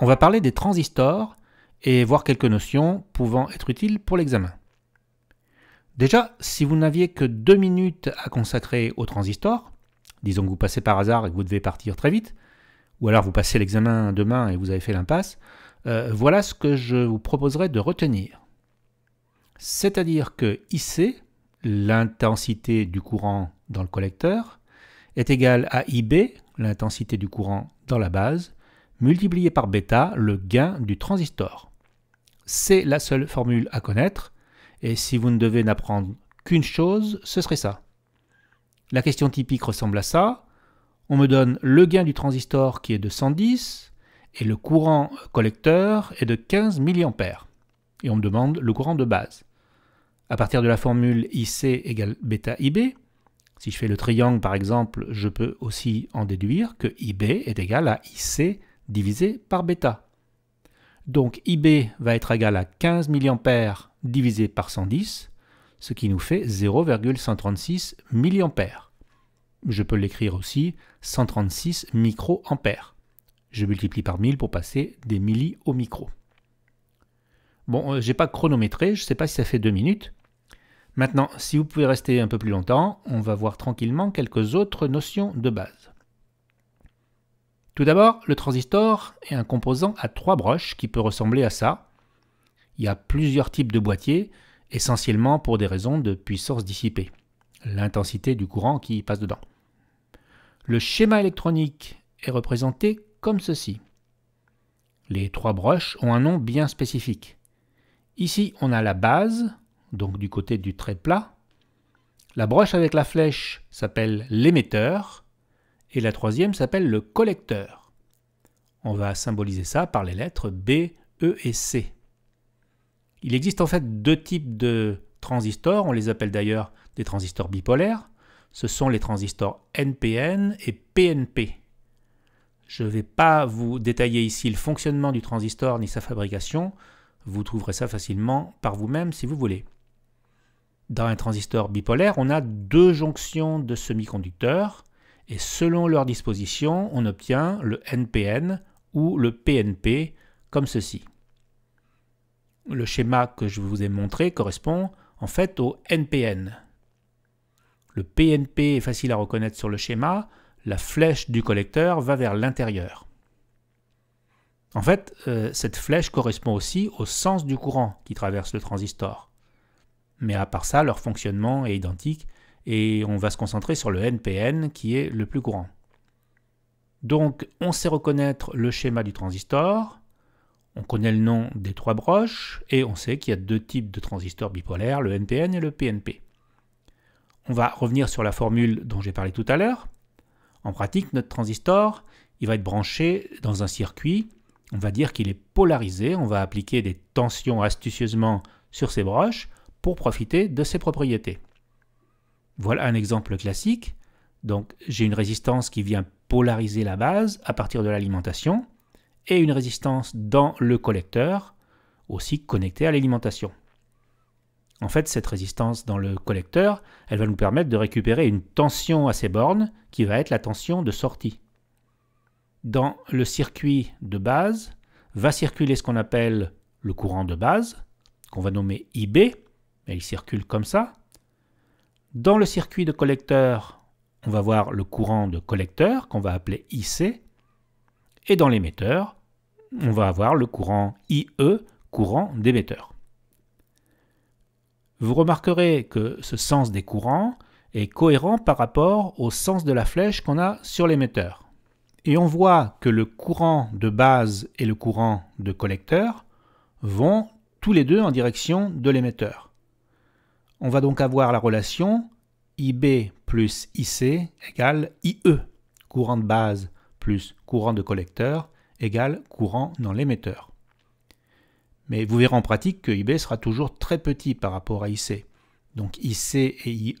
on va parler des transistors et voir quelques notions pouvant être utiles pour l'examen. Déjà, si vous n'aviez que deux minutes à consacrer aux transistors, disons que vous passez par hasard et que vous devez partir très vite, ou alors vous passez l'examen demain et vous avez fait l'impasse, euh, voilà ce que je vous proposerais de retenir. C'est-à-dire que IC, l'intensité du courant dans le collecteur, est égale à IB, l'intensité du courant dans la base, multiplié par bêta le gain du transistor. C'est la seule formule à connaître, et si vous ne devez n'apprendre qu'une chose, ce serait ça. La question typique ressemble à ça. On me donne le gain du transistor qui est de 110 et le courant collecteur est de 15 mA. Et on me demande le courant de base. À partir de la formule IC égale bêta IB, si je fais le triangle par exemple, je peux aussi en déduire que IB est égal à IC divisé par bêta. Donc IB va être égal à 15 mA divisé par 110, ce qui nous fait 0,136 mA. Je peux l'écrire aussi 136 microampères. Je multiplie par 1000 pour passer des milli au micro. Bon, euh, j'ai pas chronométré, je ne sais pas si ça fait 2 minutes. Maintenant, si vous pouvez rester un peu plus longtemps, on va voir tranquillement quelques autres notions de base. Tout d'abord, le transistor est un composant à trois broches qui peut ressembler à ça. Il y a plusieurs types de boîtiers, essentiellement pour des raisons de puissance dissipée, l'intensité du courant qui passe dedans. Le schéma électronique est représenté comme ceci. Les trois broches ont un nom bien spécifique. Ici, on a la base, donc du côté du trait plat. La broche avec la flèche s'appelle l'émetteur, et la troisième s'appelle le collecteur. On va symboliser ça par les lettres B, E et C. Il existe en fait deux types de transistors, on les appelle d'ailleurs des transistors bipolaires. Ce sont les transistors NPN et PNP. Je ne vais pas vous détailler ici le fonctionnement du transistor ni sa fabrication, vous trouverez ça facilement par vous-même si vous voulez. Dans un transistor bipolaire, on a deux jonctions de semi-conducteurs et selon leur disposition, on obtient le NPN ou le PNP comme ceci. Le schéma que je vous ai montré correspond en fait au NPN. Le PNP est facile à reconnaître sur le schéma, la flèche du collecteur va vers l'intérieur. En fait, euh, cette flèche correspond aussi au sens du courant qui traverse le transistor. Mais à part ça, leur fonctionnement est identique et on va se concentrer sur le NPN qui est le plus courant. Donc on sait reconnaître le schéma du transistor, on connaît le nom des trois broches et on sait qu'il y a deux types de transistors bipolaires, le NPN et le PNP. On va revenir sur la formule dont j'ai parlé tout à l'heure. En pratique, notre transistor, il va être branché dans un circuit, on va dire qu'il est polarisé, on va appliquer des tensions astucieusement sur ses broches pour profiter de ses propriétés. Voilà un exemple classique. Donc j'ai une résistance qui vient polariser la base à partir de l'alimentation et une résistance dans le collecteur aussi connectée à l'alimentation. En fait, cette résistance dans le collecteur, elle va nous permettre de récupérer une tension à ces bornes qui va être la tension de sortie. Dans le circuit de base, va circuler ce qu'on appelle le courant de base, qu'on va nommer IB, mais il circule comme ça, dans le circuit de collecteur, on va voir le courant de collecteur qu'on va appeler IC. Et dans l'émetteur, on va avoir le courant IE, courant d'émetteur. Vous remarquerez que ce sens des courants est cohérent par rapport au sens de la flèche qu'on a sur l'émetteur. Et on voit que le courant de base et le courant de collecteur vont tous les deux en direction de l'émetteur. On va donc avoir la relation IB plus IC égale IE, courant de base plus courant de collecteur égale courant dans l'émetteur. Mais vous verrez en pratique que IB sera toujours très petit par rapport à IC. Donc IC et IE,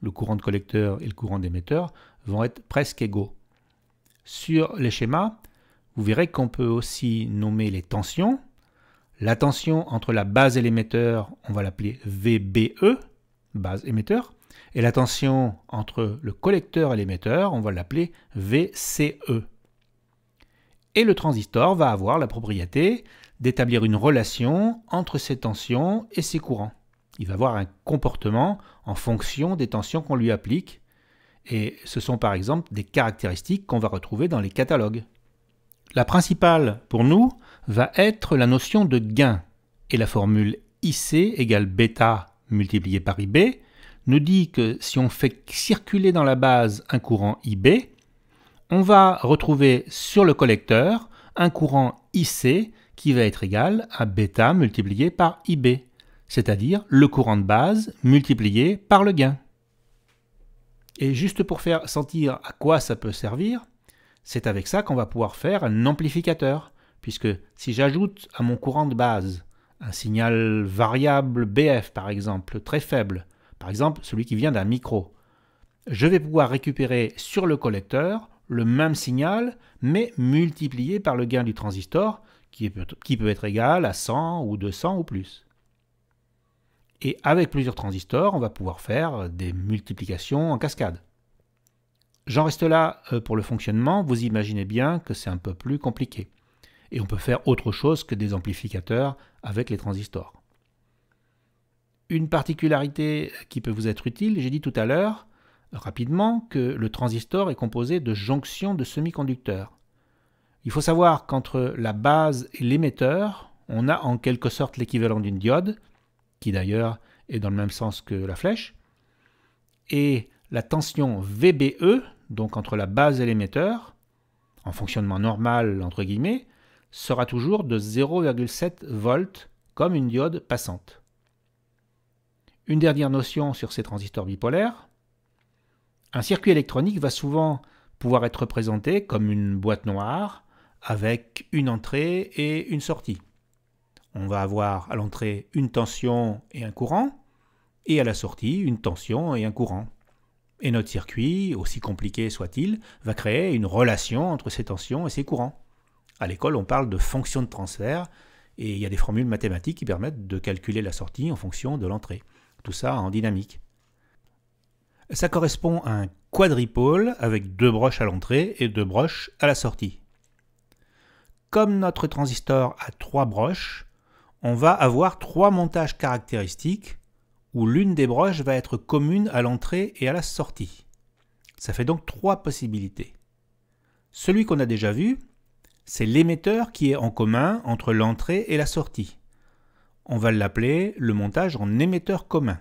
le courant de collecteur et le courant d'émetteur, vont être presque égaux. Sur les schémas, vous verrez qu'on peut aussi nommer les tensions, la tension entre la base et l'émetteur, on va l'appeler VBE, base émetteur, et la tension entre le collecteur et l'émetteur, on va l'appeler VCE. Et le transistor va avoir la propriété d'établir une relation entre ces tensions et ces courants. Il va avoir un comportement en fonction des tensions qu'on lui applique, et ce sont par exemple des caractéristiques qu'on va retrouver dans les catalogues. La principale pour nous, va être la notion de gain. Et la formule IC égale bêta multiplié par IB nous dit que si on fait circuler dans la base un courant IB, on va retrouver sur le collecteur un courant IC qui va être égal à bêta multiplié par IB, c'est-à-dire le courant de base multiplié par le gain. Et juste pour faire sentir à quoi ça peut servir, c'est avec ça qu'on va pouvoir faire un amplificateur puisque si j'ajoute à mon courant de base un signal variable BF par exemple, très faible, par exemple celui qui vient d'un micro, je vais pouvoir récupérer sur le collecteur le même signal, mais multiplié par le gain du transistor, qui, peut être égal à 100 ou 200 ou plus. Et avec plusieurs transistors, on va pouvoir faire des multiplications en cascade. J'en reste là euh, pour le fonctionnement, vous imaginez bien que c'est un peu plus compliqué et on peut faire autre chose que des amplificateurs avec les transistors. Une particularité qui peut vous être utile, j'ai dit tout à l'heure, rapidement, que le transistor est composé de jonctions de semi-conducteurs. Il faut savoir qu'entre la base et l'émetteur, on a en quelque sorte l'équivalent d'une diode, qui d'ailleurs est dans le même sens que la flèche, et la tension VBE, donc entre la base et l'émetteur, en fonctionnement normal entre guillemets, sera toujours de 0,7 volts comme une diode passante. Une dernière notion sur ces transistors bipolaires. Un circuit électronique va souvent pouvoir être représenté comme une boîte noire avec une entrée et une sortie. On va avoir à l'entrée une tension et un courant, et à la sortie une tension et un courant. Et notre circuit, aussi compliqué soit-il, va créer une relation entre ces tensions et ces courants. À l'école, on parle de fonction de transfert, et il y a des formules mathématiques qui permettent de calculer la sortie en fonction de l'entrée. Tout ça en dynamique. Ça correspond à un quadripôle avec deux broches à l'entrée et deux broches à la sortie. Comme notre transistor a trois broches, on va avoir trois montages caractéristiques où l'une des broches va être commune à l'entrée et à la sortie. Ça fait donc trois possibilités. Celui qu'on a déjà vu, c'est l'émetteur qui est en commun entre l'entrée et la sortie. On va l'appeler le montage en émetteur commun.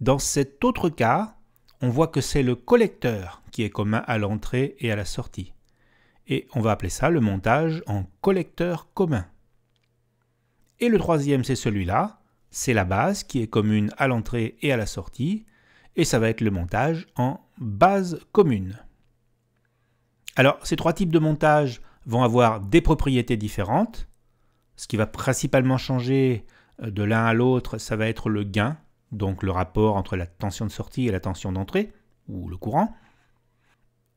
Dans cet autre cas, on voit que c'est le collecteur qui est commun à l'entrée et à la sortie. Et on va appeler ça le montage en collecteur commun. Et le troisième, c'est celui-là. C'est la base qui est commune à l'entrée et à la sortie. Et ça va être le montage en base commune. Alors, ces trois types de montage vont avoir des propriétés différentes. Ce qui va principalement changer euh, de l'un à l'autre, ça va être le gain, donc le rapport entre la tension de sortie et la tension d'entrée, ou le courant.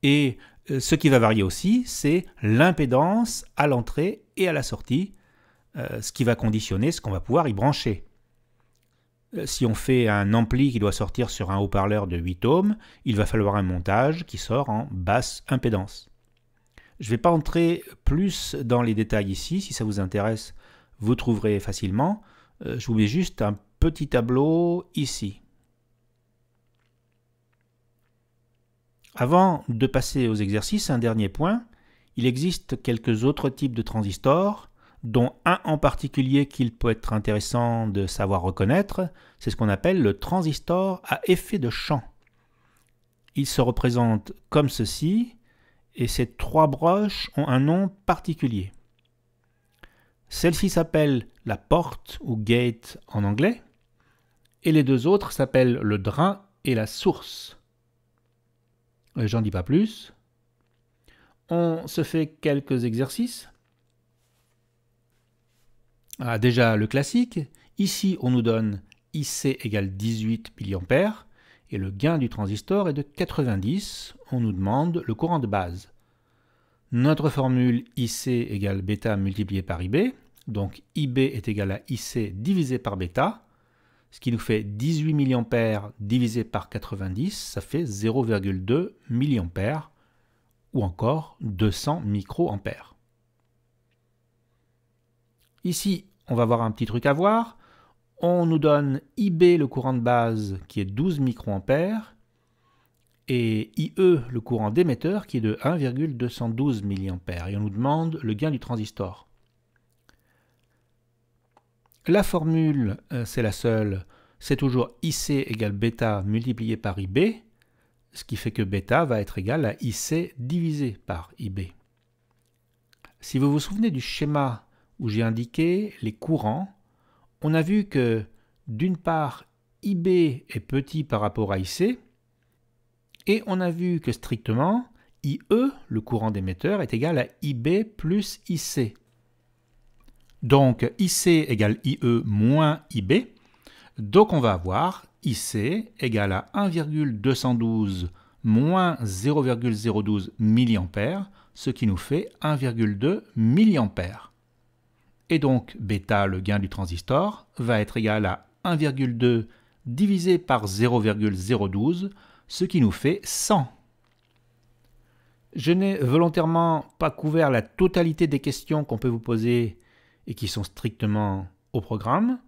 Et euh, ce qui va varier aussi, c'est l'impédance à l'entrée et à la sortie, euh, ce qui va conditionner ce qu'on va pouvoir y brancher. Si on fait un ampli qui doit sortir sur un haut-parleur de 8 ohms, il va falloir un montage qui sort en basse impédance. Je ne vais pas entrer plus dans les détails ici. Si ça vous intéresse, vous trouverez facilement. Euh, je vous mets juste un petit tableau ici. Avant de passer aux exercices, un dernier point. Il existe quelques autres types de transistors, dont un en particulier qu'il peut être intéressant de savoir reconnaître. C'est ce qu'on appelle le transistor à effet de champ. Il se représente comme ceci, et ces trois broches ont un nom particulier. Celle-ci s'appelle la porte ou gate en anglais, et les deux autres s'appellent le drain et la source. Euh, j'en dis pas plus. On se fait quelques exercices. Ah, déjà le classique. Ici, on nous donne IC égale 18 mA et le gain du transistor est de 90, on nous demande le courant de base. Notre formule IC égale bêta multiplié par IB, donc IB est égal à IC divisé par bêta, ce qui nous fait 18 mA divisé par 90, ça fait 0,2 mA, ou encore 200 microampères. Ici, on va voir un petit truc à voir on nous donne IB le courant de base qui est 12 microampères et IE le courant d'émetteur qui est de 1,212 mA et on nous demande le gain du transistor. La formule, euh, c'est la seule, c'est toujours IC égale bêta multiplié par IB, ce qui fait que bêta va être égal à IC divisé par IB. Si vous vous souvenez du schéma où j'ai indiqué les courants, on a vu que d'une part, IB est petit par rapport à IC, et on a vu que strictement, IE, le courant d'émetteur, est égal à IB plus IC. Donc IC égale IE moins IB. Donc on va avoir IC égale à 1,212 moins 0,012 mA, ce qui nous fait 1,2 mA. Et donc bêta, le gain du transistor, va être égal à 1,2 divisé par 0,012, ce qui nous fait 100. Je n'ai volontairement pas couvert la totalité des questions qu'on peut vous poser et qui sont strictement au programme.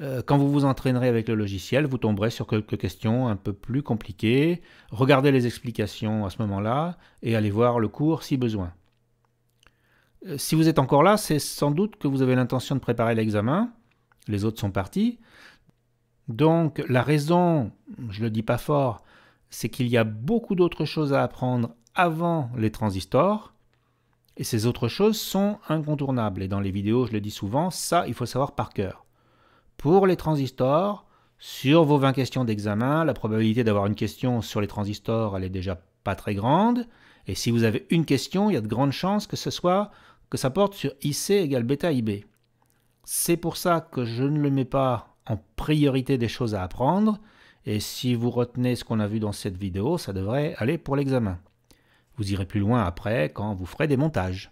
Euh, quand vous vous entraînerez avec le logiciel, vous tomberez sur quelques questions un peu plus compliquées. Regardez les explications à ce moment-là et allez voir le cours si besoin. Euh, si vous êtes encore là, c'est sans doute que vous avez l'intention de préparer l'examen. Les autres sont partis. Donc la raison, je ne le dis pas fort, c'est qu'il y a beaucoup d'autres choses à apprendre avant les transistors. Et ces autres choses sont incontournables. Et dans les vidéos, je le dis souvent, ça, il faut savoir par cœur. Pour les transistors, sur vos 20 questions d'examen, la probabilité d'avoir une question sur les transistors, elle est déjà pas très grande. Et si vous avez une question, il y a de grandes chances que ce soit que ça porte sur IC égale bêta IB. C'est pour ça que je ne le mets pas en priorité des choses à apprendre. Et si vous retenez ce qu'on a vu dans cette vidéo, ça devrait aller pour l'examen. Vous irez plus loin après quand vous ferez des montages.